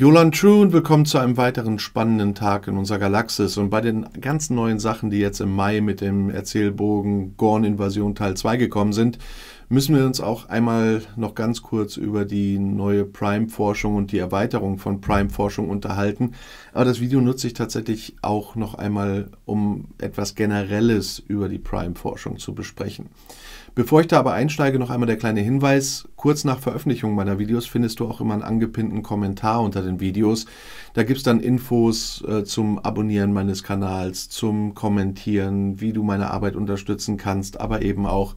Jolan True und willkommen zu einem weiteren spannenden Tag in unserer Galaxis und bei den ganz neuen Sachen, die jetzt im Mai mit dem Erzählbogen Gorn Invasion Teil 2 gekommen sind, müssen wir uns auch einmal noch ganz kurz über die neue Prime-Forschung und die Erweiterung von Prime-Forschung unterhalten. Aber das Video nutze ich tatsächlich auch noch einmal, um etwas Generelles über die Prime-Forschung zu besprechen. Bevor ich da aber einsteige, noch einmal der kleine Hinweis. Kurz nach Veröffentlichung meiner Videos findest du auch immer einen angepinnten Kommentar unter den Videos. Da gibt es dann Infos äh, zum Abonnieren meines Kanals, zum Kommentieren, wie du meine Arbeit unterstützen kannst, aber eben auch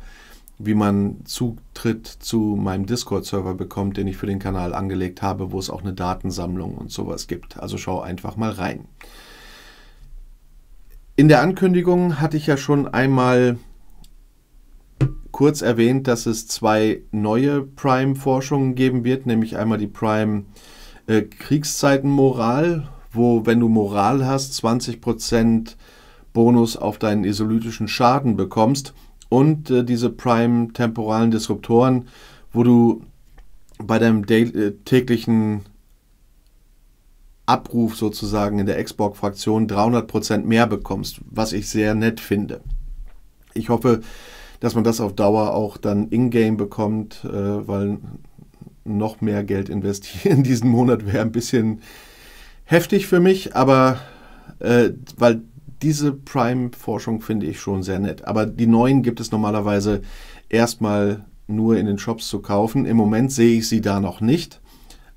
wie man Zutritt zu meinem Discord-Server bekommt, den ich für den Kanal angelegt habe, wo es auch eine Datensammlung und sowas gibt. Also schau einfach mal rein. In der Ankündigung hatte ich ja schon einmal kurz erwähnt, dass es zwei neue Prime-Forschungen geben wird, nämlich einmal die Prime äh, Kriegszeiten-Moral, wo wenn du Moral hast, 20% Bonus auf deinen isolytischen Schaden bekommst und äh, diese Prime-temporalen Disruptoren, wo du bei deinem äh, täglichen Abruf sozusagen in der Xbox-Fraktion 300% mehr bekommst, was ich sehr nett finde. Ich hoffe, dass man das auf Dauer auch dann in-game bekommt, äh, weil noch mehr Geld investieren diesen Monat wäre ein bisschen heftig für mich, aber äh, weil diese Prime-Forschung finde ich schon sehr nett. Aber die neuen gibt es normalerweise erstmal nur in den Shops zu kaufen. Im Moment sehe ich sie da noch nicht.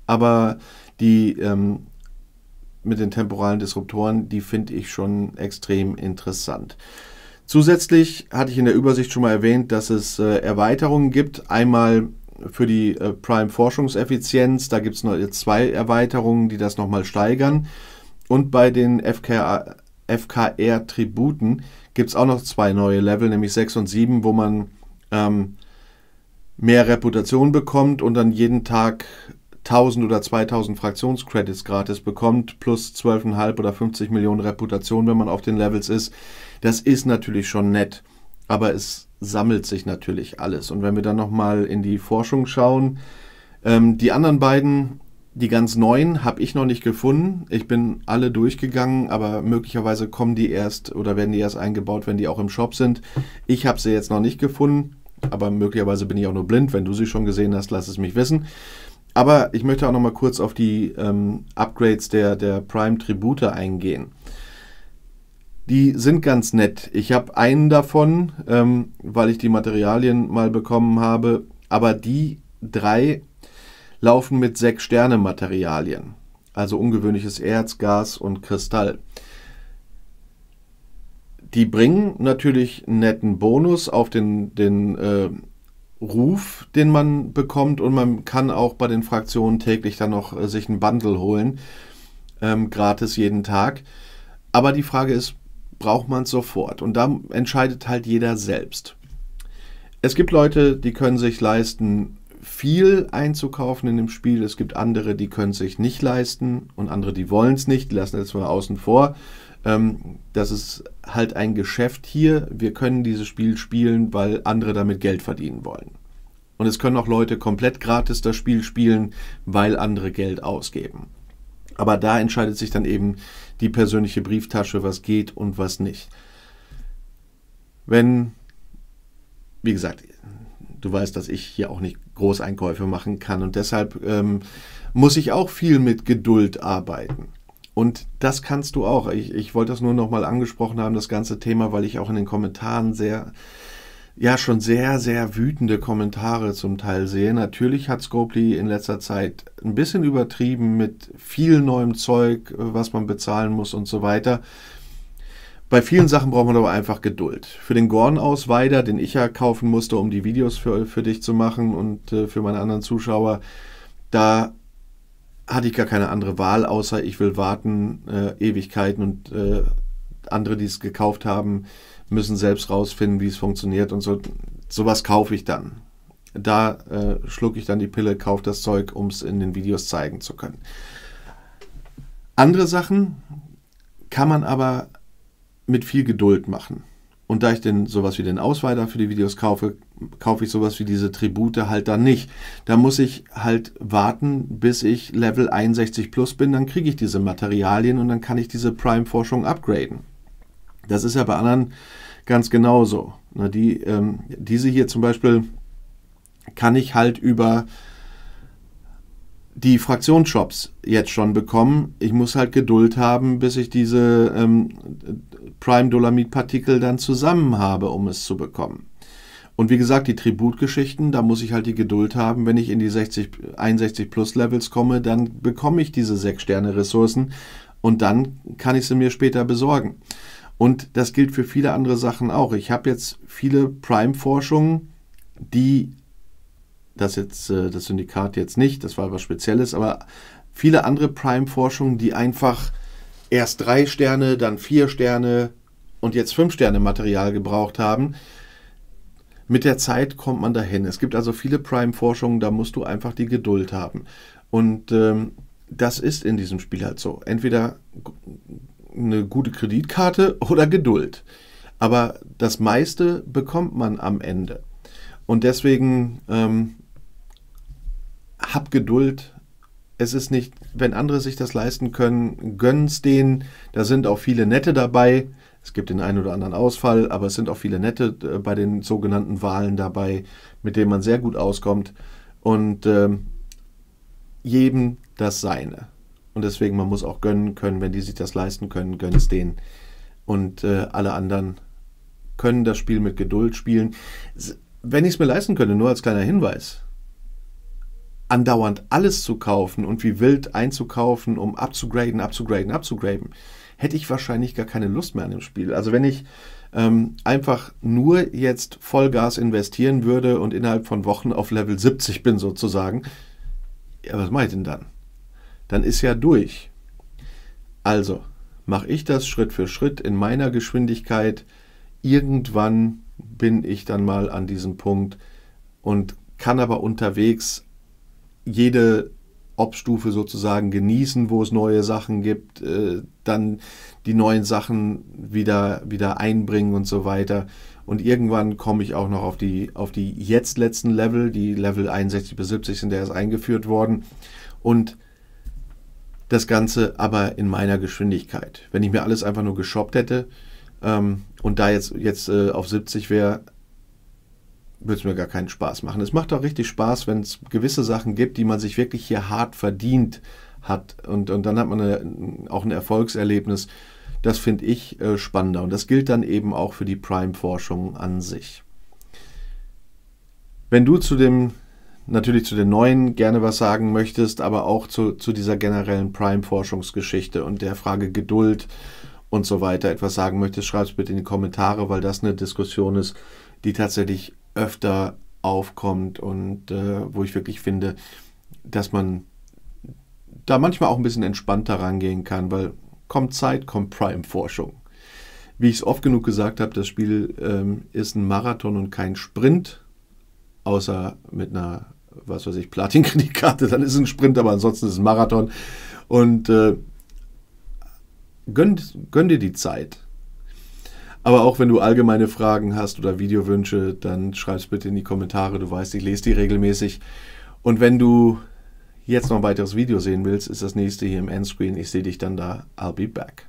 Aber die ähm, mit den temporalen Disruptoren, die finde ich schon extrem interessant. Zusätzlich hatte ich in der Übersicht schon mal erwähnt, dass es äh, Erweiterungen gibt. Einmal für die äh, Prime-Forschungseffizienz, da gibt es noch zwei Erweiterungen, die das nochmal steigern. Und bei den FKA FKR Tributen gibt es auch noch zwei neue Level, nämlich 6 und 7, wo man ähm, mehr Reputation bekommt und dann jeden Tag 1000 oder 2000 Fraktionscredits gratis bekommt, plus 12,5 oder 50 Millionen Reputation, wenn man auf den Levels ist. Das ist natürlich schon nett, aber es sammelt sich natürlich alles. Und wenn wir dann nochmal in die Forschung schauen, ähm, die anderen beiden die ganz neuen habe ich noch nicht gefunden. Ich bin alle durchgegangen, aber möglicherweise kommen die erst oder werden die erst eingebaut, wenn die auch im Shop sind. Ich habe sie jetzt noch nicht gefunden, aber möglicherweise bin ich auch nur blind. Wenn du sie schon gesehen hast, lass es mich wissen. Aber ich möchte auch noch mal kurz auf die ähm, Upgrades der, der Prime-Tribute eingehen. Die sind ganz nett. Ich habe einen davon, ähm, weil ich die Materialien mal bekommen habe, aber die drei laufen mit Sechs-Sterne-Materialien, also ungewöhnliches Erz, Gas und Kristall. Die bringen natürlich einen netten Bonus auf den, den äh, Ruf, den man bekommt und man kann auch bei den Fraktionen täglich dann noch äh, sich einen Bundle holen, ähm, gratis jeden Tag. Aber die Frage ist, braucht man es sofort? Und da entscheidet halt jeder selbst. Es gibt Leute, die können sich leisten, viel einzukaufen in dem Spiel. Es gibt andere, die können es sich nicht leisten und andere, die wollen es nicht, die lassen das mal außen vor. Ähm, das ist halt ein Geschäft hier. Wir können dieses Spiel spielen, weil andere damit Geld verdienen wollen. Und es können auch Leute komplett gratis das Spiel spielen, weil andere Geld ausgeben. Aber da entscheidet sich dann eben die persönliche Brieftasche, was geht und was nicht. Wenn, wie gesagt, du weißt, dass ich hier auch nicht Großeinkäufe machen kann. Und deshalb ähm, muss ich auch viel mit Geduld arbeiten. Und das kannst du auch. Ich, ich wollte das nur nochmal angesprochen haben, das ganze Thema, weil ich auch in den Kommentaren sehr, ja, schon sehr, sehr wütende Kommentare zum Teil sehe. Natürlich hat Scopely in letzter Zeit ein bisschen übertrieben mit viel neuem Zeug, äh, was man bezahlen muss und so weiter. Bei vielen Sachen braucht man aber einfach Geduld. Für den Gorn-Ausweider, den ich ja kaufen musste, um die Videos für, für dich zu machen und äh, für meine anderen Zuschauer, da hatte ich gar keine andere Wahl, außer ich will warten, äh, Ewigkeiten und äh, andere, die es gekauft haben, müssen selbst rausfinden, wie es funktioniert und so. Sowas kaufe ich dann. Da äh, schlucke ich dann die Pille, kaufe das Zeug, um es in den Videos zeigen zu können. Andere Sachen kann man aber mit viel Geduld machen. Und da ich denn sowas wie den Ausweider für die Videos kaufe, kaufe ich sowas wie diese Tribute halt dann nicht. Da muss ich halt warten, bis ich Level 61 plus bin, dann kriege ich diese Materialien und dann kann ich diese Prime-Forschung upgraden. Das ist ja bei anderen ganz genauso. die, ähm, diese hier zum Beispiel kann ich halt über die Fraktionsshops jetzt schon bekommen. Ich muss halt Geduld haben, bis ich diese ähm, Prime-Dolomit-Partikel dann zusammen habe, um es zu bekommen. Und wie gesagt, die Tributgeschichten, da muss ich halt die Geduld haben, wenn ich in die 60, 61 Plus Levels komme, dann bekomme ich diese 6 Sterne Ressourcen und dann kann ich sie mir später besorgen. Und das gilt für viele andere Sachen auch. Ich habe jetzt viele Prime-Forschungen, die das jetzt äh, das Syndikat jetzt nicht, das war was Spezielles, aber viele andere Prime-Forschungen, die einfach erst drei Sterne, dann vier Sterne und jetzt fünf Sterne Material gebraucht haben. Mit der Zeit kommt man dahin. Es gibt also viele Prime-Forschungen, da musst du einfach die Geduld haben. Und ähm, das ist in diesem Spiel halt so. Entweder eine gute Kreditkarte oder Geduld. Aber das meiste bekommt man am Ende. Und deswegen ähm, hab Geduld. Es ist nicht, wenn andere sich das leisten können, gönn's denen. Da sind auch viele Nette dabei. Es gibt den einen oder anderen Ausfall, aber es sind auch viele Nette äh, bei den sogenannten Wahlen dabei, mit denen man sehr gut auskommt. Und ähm, jedem das Seine. Und deswegen, man muss auch gönnen können, wenn die sich das leisten können, gönn's denen. Und äh, alle anderen können das Spiel mit Geduld spielen. Wenn ich es mir leisten könnte, nur als kleiner Hinweis, andauernd alles zu kaufen und wie wild einzukaufen, um abzugraden, abzugraden, abzugraden, hätte ich wahrscheinlich gar keine Lust mehr an dem Spiel. Also wenn ich ähm, einfach nur jetzt Vollgas investieren würde und innerhalb von Wochen auf Level 70 bin sozusagen, ja, was mache ich denn dann? Dann ist ja durch. Also mache ich das Schritt für Schritt in meiner Geschwindigkeit. Irgendwann bin ich dann mal an diesem Punkt und kann aber unterwegs jede Obstufe sozusagen genießen, wo es neue Sachen gibt, äh, dann die neuen Sachen wieder, wieder einbringen und so weiter. Und irgendwann komme ich auch noch auf die, auf die jetzt letzten Level, die Level 61 bis 70 sind erst eingeführt worden. Und das Ganze aber in meiner Geschwindigkeit. Wenn ich mir alles einfach nur geshoppt hätte ähm, und da jetzt, jetzt äh, auf 70 wäre, würde es mir gar keinen Spaß machen. Es macht auch richtig Spaß, wenn es gewisse Sachen gibt, die man sich wirklich hier hart verdient hat. Und, und dann hat man eine, auch ein Erfolgserlebnis. Das finde ich äh, spannender. Und das gilt dann eben auch für die Prime-Forschung an sich. Wenn du zu dem, natürlich zu den neuen gerne was sagen möchtest, aber auch zu, zu dieser generellen Prime-Forschungsgeschichte und der Frage Geduld und so weiter etwas sagen möchtest, schreib es bitte in die Kommentare, weil das eine Diskussion ist, die tatsächlich öfter aufkommt und äh, wo ich wirklich finde, dass man da manchmal auch ein bisschen entspannter rangehen kann, weil kommt Zeit, kommt Prime-Forschung. Wie ich es oft genug gesagt habe, das Spiel ähm, ist ein Marathon und kein Sprint, außer mit einer, was weiß ich, Platin-Kreditkarte, dann ist es ein Sprint, aber ansonsten ist es ein Marathon. Und äh, gönn, gönn dir die Zeit aber auch wenn du allgemeine Fragen hast oder Videowünsche, dann schreib es bitte in die Kommentare. Du weißt, ich lese die regelmäßig. Und wenn du jetzt noch ein weiteres Video sehen willst, ist das nächste hier im Endscreen. Ich sehe dich dann da. I'll be back.